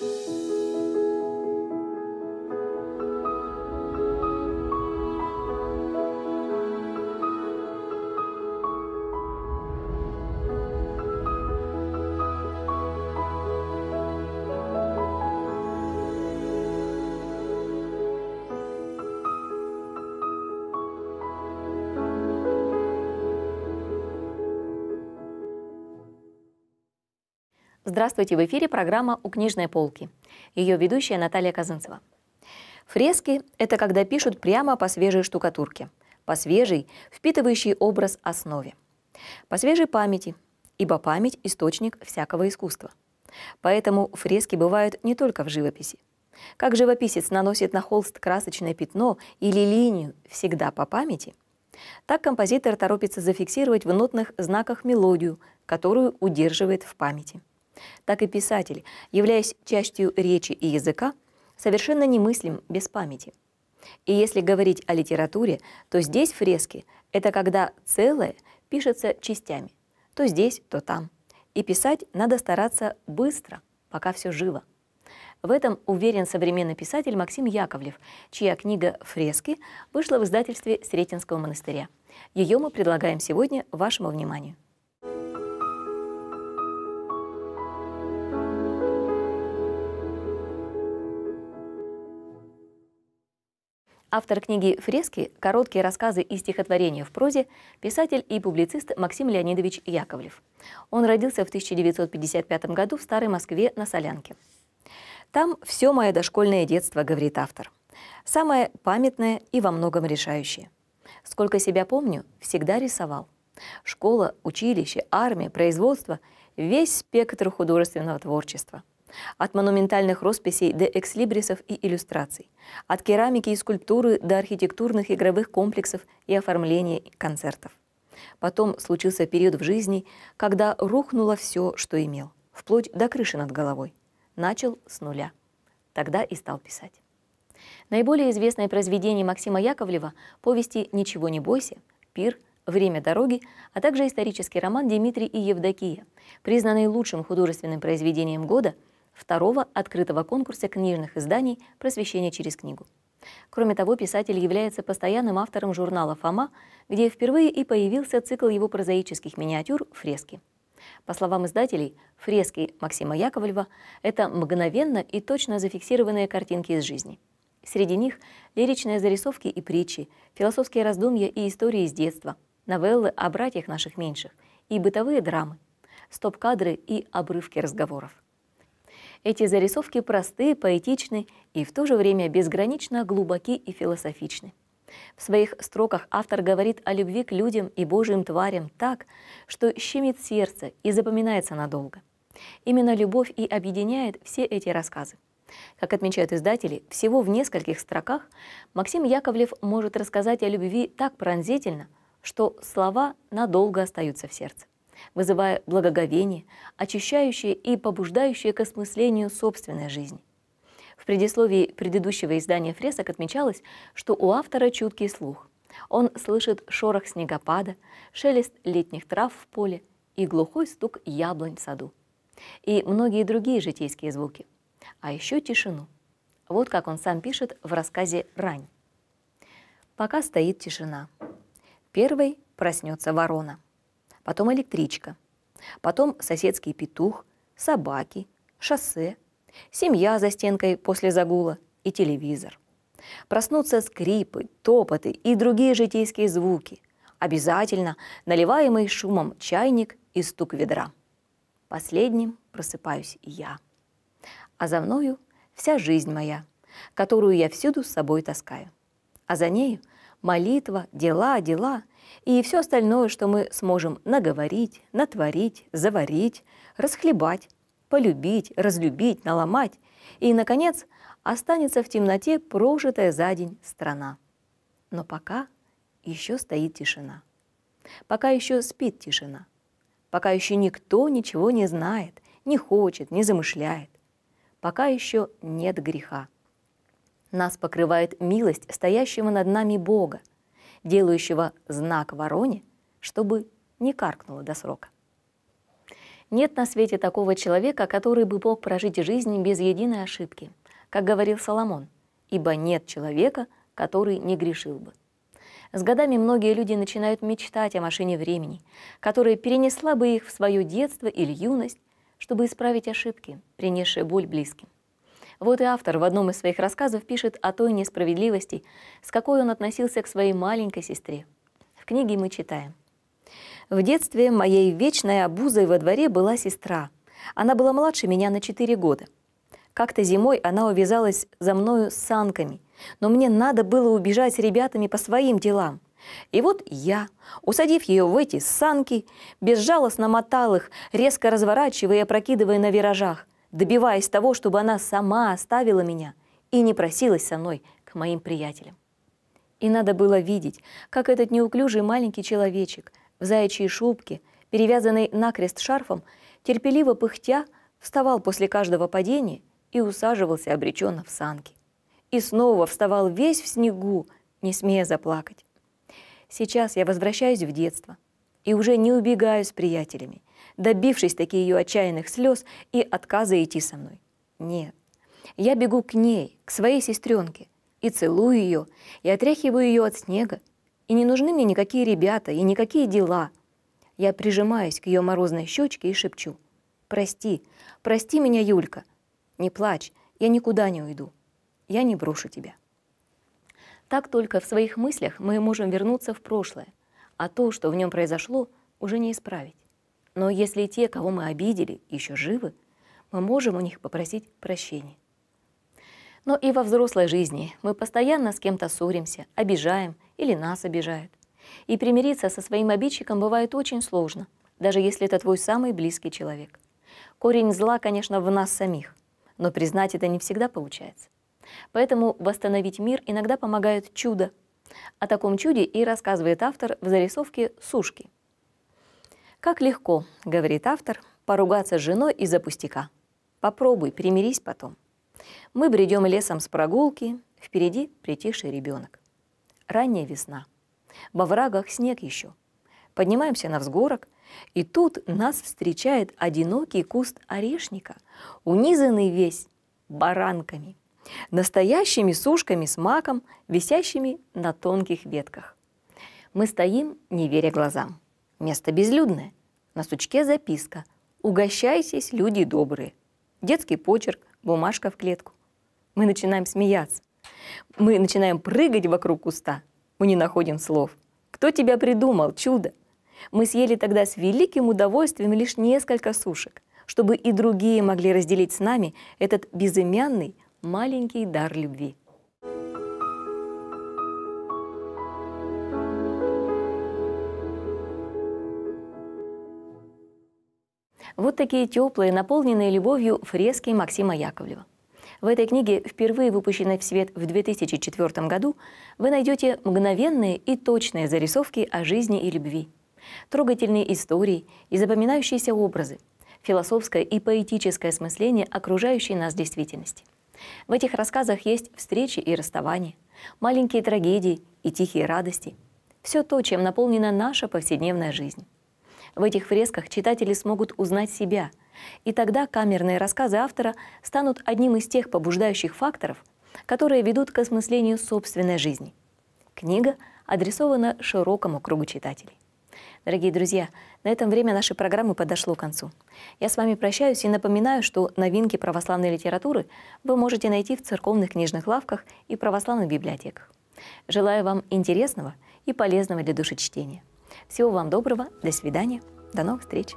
Thank you. Здравствуйте, в эфире программа «У книжной полки». Ее ведущая Наталья Казанцева. Фрески – это когда пишут прямо по свежей штукатурке, по свежей, впитывающей образ основе, по свежей памяти, ибо память – источник всякого искусства. Поэтому фрески бывают не только в живописи. Как живописец наносит на холст красочное пятно или линию всегда по памяти – так композитор торопится зафиксировать в нотных знаках мелодию, которую удерживает в памяти так и писатель, являясь частью речи и языка, совершенно немыслим без памяти. И если говорить о литературе, то здесь фрески — это когда целое пишется частями, то здесь, то там. И писать надо стараться быстро, пока все живо. В этом уверен современный писатель Максим Яковлев, чья книга «Фрески» вышла в издательстве Сретенского монастыря. Ее мы предлагаем сегодня вашему вниманию. Автор книги «Фрески. Короткие рассказы и стихотворения в прозе» писатель и публицист Максим Леонидович Яковлев. Он родился в 1955 году в Старой Москве на Солянке. «Там все мое дошкольное детство», — говорит автор. «Самое памятное и во многом решающее. Сколько себя помню, всегда рисовал. Школа, училище, армия, производство — весь спектр художественного творчества — от монументальных росписей до экслибрисов и иллюстраций, от керамики и скульптуры до архитектурных игровых комплексов и оформления концертов. Потом случился период в жизни, когда рухнуло все, что имел, вплоть до крыши над головой. Начал с нуля. Тогда и стал писать. Наиболее известное произведение Максима Яковлева – повести «Ничего не бойся», «Пир», «Время дороги», а также исторический роман «Дмитрий и Евдокия», признанный лучшим художественным произведением года – второго открытого конкурса книжных изданий «Просвещение через книгу». Кроме того, писатель является постоянным автором журнала «Фома», где впервые и появился цикл его прозаических миниатюр «Фрески». По словам издателей, фрески Максима Яковлева – это мгновенно и точно зафиксированные картинки из жизни. Среди них лиричные зарисовки и притчи, философские раздумья и истории из детства, новеллы о братьях наших меньших и бытовые драмы, стоп-кадры и обрывки разговоров. Эти зарисовки просты, поэтичны и в то же время безгранично глубоки и философичны. В своих строках автор говорит о любви к людям и Божьим тварям так, что щемит сердце и запоминается надолго. Именно любовь и объединяет все эти рассказы. Как отмечают издатели, всего в нескольких строках Максим Яковлев может рассказать о любви так пронзительно, что слова надолго остаются в сердце вызывая благоговение, очищающее и побуждающее к осмыслению собственной жизни. В предисловии предыдущего издания фресок отмечалось, что у автора чуткий слух. Он слышит шорох снегопада, шелест летних трав в поле и глухой стук яблонь в саду. И многие другие житейские звуки. А еще тишину. Вот как он сам пишет в рассказе «Рань». Пока стоит тишина. Первой проснется ворона – потом электричка, потом соседский петух, собаки, шоссе, семья за стенкой после загула и телевизор. Проснутся скрипы, топоты и другие житейские звуки, обязательно наливаемый шумом чайник и стук ведра. Последним просыпаюсь я, а за мною вся жизнь моя, которую я всюду с собой таскаю, а за нею молитва, дела, дела и все остальное, что мы сможем наговорить, натворить, заварить, расхлебать, полюбить, разлюбить, наломать, и, наконец, останется в темноте прожитая за день страна. Но пока еще стоит тишина. Пока еще спит тишина. Пока еще никто ничего не знает, не хочет, не замышляет. Пока еще нет греха. Нас покрывает милость стоящего над нами Бога – делающего знак вороне, чтобы не каркнула до срока. Нет на свете такого человека, который бы мог прожить жизнь без единой ошибки, как говорил Соломон, ибо нет человека, который не грешил бы. С годами многие люди начинают мечтать о машине времени, которая перенесла бы их в свое детство или юность, чтобы исправить ошибки, принесшие боль близким. Вот и автор в одном из своих рассказов пишет о той несправедливости, с какой он относился к своей маленькой сестре. В книге мы читаем. В детстве моей вечной обузой во дворе была сестра. Она была младше меня на 4 года. Как-то зимой она увязалась за мною с санками, но мне надо было убежать с ребятами по своим делам. И вот я, усадив ее в эти санки, безжалостно мотал их, резко разворачивая и опрокидывая на виражах добиваясь того, чтобы она сама оставила меня и не просилась со мной к моим приятелям. И надо было видеть, как этот неуклюжий маленький человечек в заячьей шубке, перевязанный накрест шарфом, терпеливо пыхтя, вставал после каждого падения и усаживался обреченно в санки. И снова вставал весь в снегу, не смея заплакать. Сейчас я возвращаюсь в детство и уже не убегаю с приятелями, добившись таки ее отчаянных слез и отказа идти со мной. Нет, я бегу к ней, к своей сестренке, и целую ее, и отряхиваю ее от снега, и не нужны мне никакие ребята и никакие дела. Я прижимаюсь к ее морозной щечке и шепчу. «Прости, прости меня, Юлька. Не плачь, я никуда не уйду. Я не брошу тебя». Так только в своих мыслях мы можем вернуться в прошлое, а то, что в нем произошло, уже не исправить. Но если те, кого мы обидели, еще живы, мы можем у них попросить прощения. Но и во взрослой жизни мы постоянно с кем-то ссоримся, обижаем или нас обижают. И примириться со своим обидчиком бывает очень сложно, даже если это твой самый близкий человек. Корень зла, конечно, в нас самих, но признать это не всегда получается. Поэтому восстановить мир иногда помогает чудо. О таком чуде и рассказывает автор в зарисовке «Сушки», как легко, говорит автор, поругаться с женой из-за пустяка. Попробуй, примирись потом. Мы бредем лесом с прогулки, впереди притихший ребенок. Ранняя весна. Во врагах снег еще. Поднимаемся на взгорок, и тут нас встречает одинокий куст орешника, унизанный весь баранками, настоящими сушками с маком, висящими на тонких ветках. Мы стоим, не веря глазам. Место безлюдное. На сучке записка. Угощайтесь, люди добрые. Детский почерк, бумажка в клетку. Мы начинаем смеяться. Мы начинаем прыгать вокруг куста. Мы не находим слов. Кто тебя придумал, чудо? Мы съели тогда с великим удовольствием лишь несколько сушек, чтобы и другие могли разделить с нами этот безымянный маленький дар любви. Вот такие теплые, наполненные любовью фрески Максима Яковлева. В этой книге, впервые выпущенной в свет в 2004 году, вы найдете мгновенные и точные зарисовки о жизни и любви, трогательные истории и запоминающиеся образы, философское и поэтическое осмысление окружающей нас действительности. В этих рассказах есть встречи и расставания, маленькие трагедии и тихие радости, все то, чем наполнена наша повседневная жизнь. В этих фресках читатели смогут узнать себя. И тогда камерные рассказы автора станут одним из тех побуждающих факторов, которые ведут к осмыслению собственной жизни. Книга адресована широкому кругу читателей. Дорогие друзья, на этом время нашей программы подошло к концу. Я с вами прощаюсь и напоминаю, что новинки православной литературы вы можете найти в церковных книжных лавках и православных библиотеках. Желаю вам интересного и полезного для души чтения. Всего вам доброго, до свидания, до новых встреч!